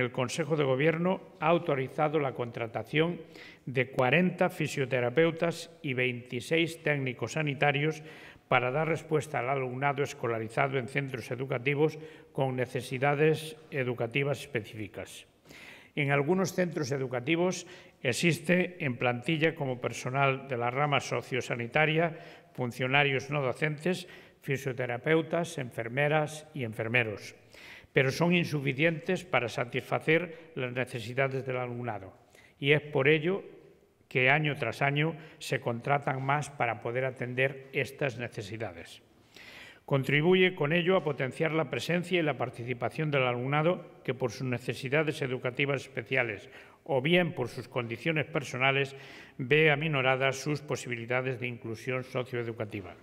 el Consejo de Gobierno ha autorizado la contratación de 40 fisioterapeutas y 26 técnicos sanitarios para dar respuesta al alumnado escolarizado en centros educativos con necesidades educativas específicas. En algunos centros educativos existe en plantilla como personal de la rama sociosanitaria, funcionarios no docentes, fisioterapeutas, enfermeras y enfermeros pero son insuficientes para satisfacer las necesidades del alumnado. Y es por ello que año tras año se contratan más para poder atender estas necesidades. Contribuye con ello a potenciar la presencia y la participación del alumnado que por sus necesidades educativas especiales o bien por sus condiciones personales ve aminoradas sus posibilidades de inclusión socioeducativa.